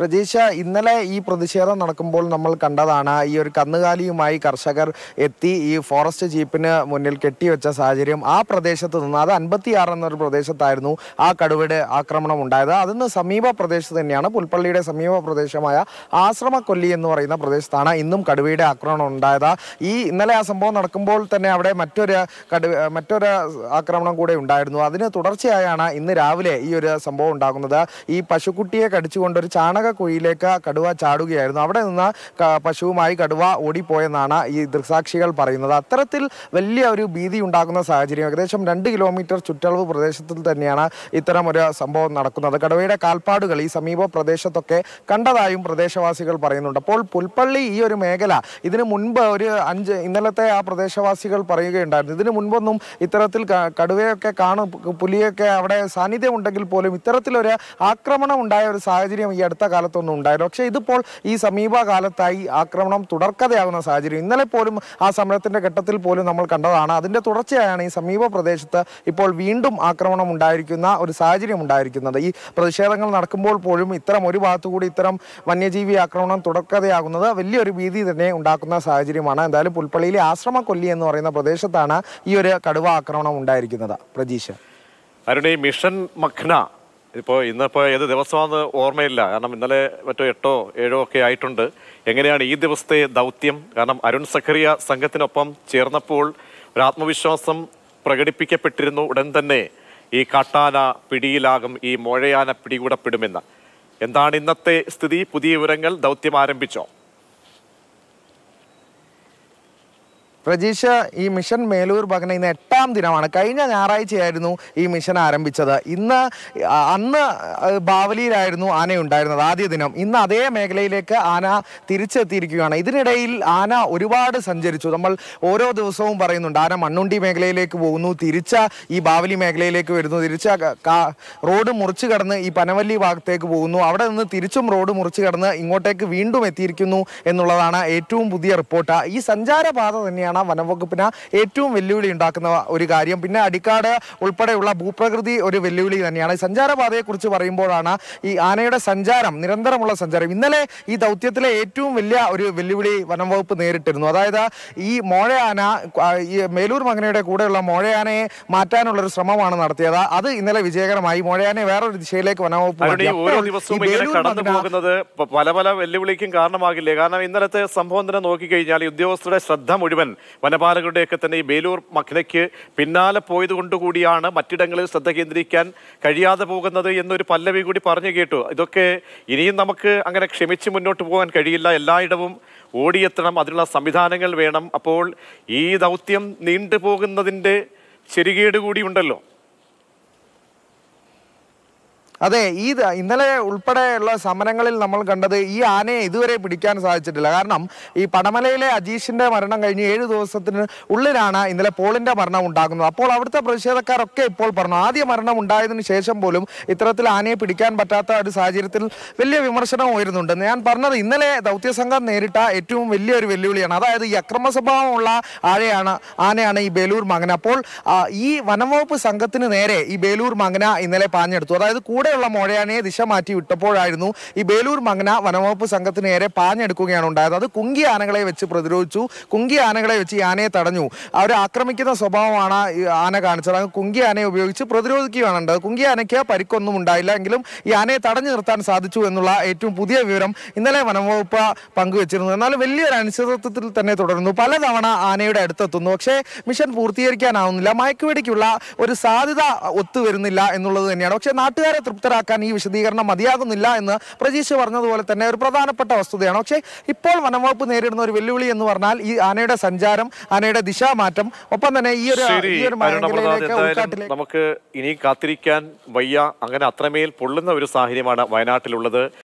പ്രജീഷ ഇന്നലെ ഈ പ്രതിഷേധം നടക്കുമ്പോൾ നമ്മൾ കണ്ടതാണ് ഈ ഒരു കന്നുകാലിയുമായി കർഷകർ എത്തി ഈ ഫോറസ്റ്റ് ജീപ്പിന് മുന്നിൽ കെട്ടിവെച്ച സാഹചര്യം ആ പ്രദേശത്ത് നിന്ന് അത് അൻപത്തിയാറ് എന്നൊരു പ്രദേശത്തായിരുന്നു ആ കടുവയുടെ ആക്രമണം ഉണ്ടായത് അതിന് സമീപ പ്രദേശത്ത് തന്നെയാണ് പുൽപ്പള്ളിയുടെ സമീപ പ്രദേശമായ ആശ്രമക്കൊല്ലി എന്ന് പറയുന്ന പ്രദേശത്താണ് ഇന്നും കടുവയുടെ ആക്രമണം ഉണ്ടായത് ഈ ഇന്നലെ ആ സംഭവം നടക്കുമ്പോൾ തന്നെ അവിടെ മറ്റൊരു കടുവ മറ്റൊരു ആക്രമണം കൂടെ ഉണ്ടായിരുന്നു അതിന് തുടർച്ചയായാണ് ഇന്ന് രാവിലെ ഈ ഒരു സംഭവം ഉണ്ടാകുന്നത് ഈ പശുക്കുട്ടിയെ കടിച്ചുകൊണ്ട് ഒരു ചാണക തടാക കുഴിയിലേക്ക് കടുവ ചാടുകയായിരുന്നു അവിടെ നിന്ന് പശുവുമായി കടുവ ഓടിപ്പോയെന്നാണ് ഈ ദൃക്സാക്ഷികൾ പറയുന്നത് അത്തരത്തിൽ വലിയ ഒരു ഭീതി ഉണ്ടാക്കുന്ന സാഹചര്യം ഏകദേശം രണ്ട് കിലോമീറ്റർ ചുറ്റളവ് പ്രദേശത്തിൽ തന്നെയാണ് ഇത്തരം ഒരു സംഭവം നടക്കുന്നത് കടുവയുടെ കാൽപ്പാടുകൾ ഈ സമീപ പ്രദേശത്തൊക്കെ കണ്ടതായും പ്രദേശവാസികൾ പറയുന്നുണ്ട് അപ്പോൾ പുൽപ്പള്ളി ഈ ഒരു മേഖല ഇതിനു മുൻപ് ഒരു അഞ്ച് ഇന്നലത്തെ ആ പ്രദേശവാസികൾ പറയുകയുണ്ടായിരുന്നു ഇതിനു മുൻപൊന്നും ഇത്തരത്തിൽ കടുവയൊക്കെ കാണും പുലിയൊക്കെ അവിടെ സാന്നിധ്യം ഉണ്ടെങ്കിൽ പോലും ഇത്തരത്തിലൊരു ആക്രമണം ഉണ്ടായ ഒരു സാഹചര്യം ഈ അടുത്ത കാലത്തൊന്നും ഉണ്ടായില്ല പക്ഷേ ഇതിപ്പോൾ ഈ സമീപകാലത്തായി ആക്രമണം തുടർക്കഥയാകുന്ന സാഹചര്യം ഇന്നലെ പോലും ആ സമരത്തിൻ്റെ ഘട്ടത്തിൽ പോലും നമ്മൾ കണ്ടതാണ് അതിൻ്റെ തുടർച്ചയായാണ് ഈ സമീപ പ്രദേശത്ത് ഇപ്പോൾ വീണ്ടും ആക്രമണം ഉണ്ടായിരിക്കുന്ന ഒരു സാഹചര്യം ഉണ്ടായിരിക്കുന്നത് ഈ പ്രതിഷേധങ്ങൾ നടക്കുമ്പോൾ പോലും ഇത്തരം ഒരു ഭാഗത്തുകൂടി ഇത്തരം വന്യജീവി ആക്രമണം തുടർക്കഥയാകുന്നത് വലിയൊരു ഭീതി തന്നെ ഉണ്ടാക്കുന്ന സാഹചര്യമാണ് എന്തായാലും പുൽപ്പള്ളിയിലെ ആശ്രമ കൊല്ലി എന്ന് പറയുന്ന പ്രദേശത്താണ് ഈ ഒരു കടുവ ആക്രമണം ഉണ്ടായിരിക്കുന്നത് പ്രജീഷ് അരുടെ മിഷൻ മഖ്ന ഇപ്പോൾ ഇന്നിപ്പോൾ ഏത് ദിവസമാണെന്ന് ഓർമ്മയില്ല കാരണം ഇന്നലെ മറ്റോ എട്ടോ ഏഴോ ഒക്കെ ആയിട്ടുണ്ട് എങ്ങനെയാണ് ഈ ദിവസത്തെ ദൗത്യം കാരണം അരുൺ സഖറിയ സംഘത്തിനൊപ്പം ചേർന്നപ്പോൾ ഒരു ആത്മവിശ്വാസം പ്രകടിപ്പിക്കപ്പെട്ടിരുന്നു ഉടൻ തന്നെ ഈ കാട്ടാന പിടിയിലാകും ഈ മോഴയാന പിടികൂടപ്പെടുമെന്ന് എന്താണ് ഇന്നത്തെ സ്ഥിതി പുതിയ വിവരങ്ങൾ ദൗത്യം ആരംഭിച്ചോ പ്രജീഷ ഈ മിഷൻ മേലൂർ ഭഗന ഇന്ന് എട്ട് പത്താം ദിനമാണ് കഴിഞ്ഞ ഞായറാഴ്ചയായിരുന്നു ഈ മിഷൻ ആരംഭിച്ചത് ഇന്ന് അന്ന് ബാവലിയിലായിരുന്നു ആന ഉണ്ടായിരുന്നത് ആദ്യ ദിനം ഇന്ന് അതേ മേഖലയിലേക്ക് ആന തിരിച്ചെത്തിയിരിക്കുകയാണ് ഇതിനിടയിൽ ആന ഒരുപാട് സഞ്ചരിച്ചു നമ്മൾ ഓരോ ദിവസവും പറയുന്നുണ്ട് ആന മണ്ണുണ്ടി മേഖലയിലേക്ക് പോകുന്നു തിരിച്ച ഈ ബാവലി മേഖലയിലേക്ക് വരുന്നു തിരിച്ച റോഡ് മുറിച്ചു കടന്ന് ഈ പനവല്ലി ഭാഗത്തേക്ക് പോകുന്നു അവിടെ നിന്ന് തിരിച്ചും റോഡ് മുറിച്ചു കടന്ന് ഇങ്ങോട്ടേക്ക് വീണ്ടും എത്തിയിരിക്കുന്നു എന്നുള്ളതാണ് ഏറ്റവും പുതിയ റിപ്പോർട്ട് ഈ സഞ്ചാരപാത തന്നെയാണ് വനംവകുപ്പിന് ഏറ്റവും വെല്ലുവിളി ഉണ്ടാക്കുന്ന ഒരു കാര്യം പിന്നെ അടിക്കാട് ഉൾപ്പെടെയുള്ള ഭൂപ്രകൃതി ഒരു വെല്ലുവിളി തന്നെയാണ് സഞ്ചാരപാതയെക്കുറിച്ച് പറയുമ്പോഴാണ് ഈ ആനയുടെ സഞ്ചാരം നിരന്തരമുള്ള സഞ്ചാരം ഇന്നലെ ഈ ദൗത്യത്തിലെ ഏറ്റവും വലിയ ഒരു വെല്ലുവിളി വനം വകുപ്പ് നേരിട്ടിരുന്നു അതായത് ഈ മോഴയാന ഈ മേലൂർ മകനയുടെ കൂടെയുള്ള മോഴയാനയെ മാറ്റാനുള്ളൊരു ശ്രമമാണ് നടത്തിയത് അത് ഇന്നലെ വിജയകരമായി മോഴയാനെ വേറൊരു ദിശയിലേക്ക് വനംവകുപ്പ് ഓരോ പോകുന്നത് പല പല വെല്ലുവിളിക്കും കാരണമാകില്ലേ കാരണം ഇന്നലത്തെ സംഭവം തന്നെ നോക്കിക്കഴിഞ്ഞാൽ ഉദ്യോഗസ്ഥരുടെ ശ്രദ്ധ മുഴുവൻ വനപാലകരുടെയൊക്കെ തന്നെ ഈ ബേലൂർ മഖ്നയ്ക്ക് പിന്നാലെ പോയത് കൂടിയാണ് മറ്റിടങ്ങളിൽ ശ്രദ്ധ കേന്ദ്രീകരിക്കാൻ കഴിയാതെ പോകുന്നത് എന്നൊരു പല്ലവി കൂടി പറഞ്ഞു കേട്ടു ഇതൊക്കെ ഇനിയും നമുക്ക് അങ്ങനെ ക്ഷമിച്ച് മുന്നോട്ട് പോകാൻ കഴിയില്ല എല്ലായിടവും ഓടിയെത്തണം അതിനുള്ള സംവിധാനങ്ങൾ വേണം അപ്പോൾ ഈ ദൗത്യം നീണ്ടുപോകുന്നതിൻ്റെ ചെരുകേട് കൂടി ഉണ്ടല്ലോ അതെ ഈ ഇന്നലെ ഉൾപ്പെടെയുള്ള സമരങ്ങളിൽ നമ്മൾ കണ്ടത് ഈ ആനയെ ഇതുവരെ പിടിക്കാൻ സാധിച്ചിട്ടില്ല കാരണം ഈ പടമലയിലെ അജീഷിന്റെ മരണം കഴിഞ്ഞ് ഏഴ് ദിവസത്തിന് ഉള്ളിലാണ് ഇന്നലെ പോളിന്റെ മരണം ഉണ്ടാകുന്നത് അപ്പോൾ അവിടുത്തെ പ്രതിഷേധക്കാരൊക്കെ ഇപ്പോൾ പറഞ്ഞു ആദ്യ മരണം ഉണ്ടായതിനു ശേഷം പോലും ഇത്തരത്തിൽ ആനയെ പിടിക്കാൻ പറ്റാത്ത ഒരു സാഹചര്യത്തിൽ വലിയ വിമർശനം ഉയരുന്നുണ്ട് ഞാൻ പറഞ്ഞത് ഇന്നലെ ദൗത്യസംഘം നേരിട്ട ഏറ്റവും വലിയൊരു വെല്ലുവിളിയാണ് അതായത് ഈ അക്രമ സ്വഭാവമുള്ള ആഴയാണ് ആനയാണ് ഈ ബേലൂർ മങ്ങന അപ്പോൾ ഈ വനംവകുപ്പ് സംഘത്തിന് നേരെ ഈ ബേലൂർ മങ്ങന ഇന്നലെ പാഞ്ഞെടുത്തു അതായത് കൂടെ കൂടെയുള്ള മോഴയാനെ ദിശ മാറ്റി വിട്ടപ്പോഴായിരുന്നു ഈ ബേലൂർ മംഗന വനംവകുപ്പ് സംഘത്തിന് നേരെ പാഞ്ഞെടുക്കുകയാണ് ഉണ്ടായത് അത് കുങ്കി ആനകളെ വെച്ച് പ്രതിരോധിച്ചു കുങ്കി ആനകളെ വെച്ച് ഈ തടഞ്ഞു അവർ ആക്രമിക്കുന്ന സ്വഭാവമാണ് ആന കാണിച്ചത് അങ്ങ് കുങ്കി ആനയെ ഉപയോഗിച്ച് പ്രതിരോധിക്കുകയാണ് ഉണ്ടായത് കുങ്കി ആനയ്ക്ക് പരിക്കൊന്നും ഉണ്ടായില്ല എങ്കിലും ഈ ആനയെ തടഞ്ഞു നിർത്താൻ സാധിച്ചു എന്നുള്ള ഏറ്റവും പുതിയ വിവരം ഇന്നലെ വനംവകുപ്പ് പങ്കുവച്ചിരുന്നു എന്നാൽ വലിയൊരു അനിശ്ചിതത്വത്തിൽ തന്നെ തുടരുന്നു പലതവണ ആനയുടെ അടുത്തെത്തുന്നു പക്ഷേ മിഷൻ പൂർത്തീകരിക്കാനാവുന്നില്ല മയക്കുവെടിക്കുള്ള ഒരു സാധ്യത ഒത്തുവരുന്നില്ല എന്നുള്ളത് തന്നെയാണ് പക്ഷേ നാട്ടുകാരെ സംതൃപ്തരാക്കാൻ ഈ വിശദീകരണം മതിയാകുന്നില്ല എന്ന് പ്രജീഷ് പറഞ്ഞതുപോലെ തന്നെ ഒരു പ്രധാനപ്പെട്ട വസ്തുതയാണ് പക്ഷേ ഇപ്പോൾ വനംവകുപ്പ് നേരിടുന്ന ഒരു വെല്ലുവിളി എന്ന് പറഞ്ഞാൽ ഈ ആനയുടെ സഞ്ചാരം ആനയുടെ ദിശാമാറ്റം ഒപ്പം തന്നെ ഈ ഒരു നമുക്ക് ഇനി കാത്തിരിക്കാൻ വയ്യ അങ്ങനെ അത്രമേൽ പൊള്ളുന്ന ഒരു സാഹചര്യമാണ് വയനാട്ടിലുള്ളത്